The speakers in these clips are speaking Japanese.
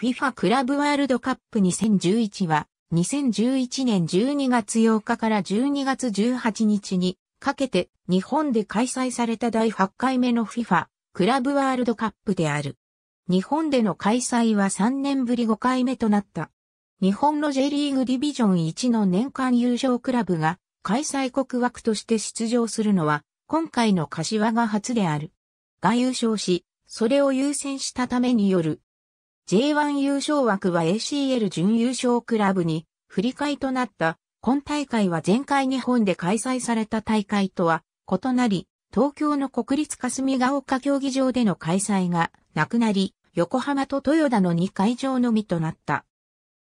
FIFA クラブワールドカップ2011は2011年12月8日から12月18日にかけて日本で開催された第8回目の FIFA クラブワールドカップである。日本での開催は3年ぶり5回目となった。日本の J リーグディビジョン1の年間優勝クラブが開催国枠として出場するのは今回の柏が初である。が優勝し、それを優先したためによる J1 優勝枠は ACL 準優勝クラブに振り替えとなった。今大会は前回日本で開催された大会とは異なり、東京の国立霞ヶ丘競技場での開催がなくなり、横浜と豊田の2会場のみとなった。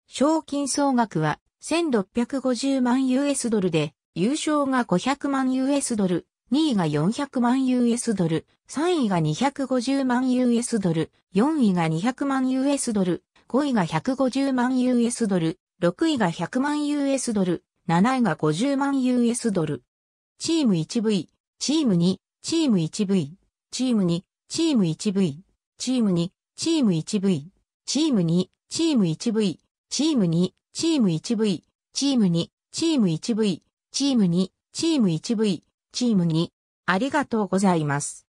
賞金総額は1650万 US ドルで、優勝が500万 US ドル、2位が400万 US ドル、3位が250万 US ドル、4位が200万 US ドル、5位が150万 US ドル、6位が100万 US ドル、7位が50万 US ドル。チーム 1V、チーム2、チーム 1V、チーム2、チーム 1V、チーム2、チーム 1V、チーム2、チーム 1V、チーム2、チーム 1V、チーム2、チーム 1V、チーム2、チーム 1V、チームに、ありがとうございます。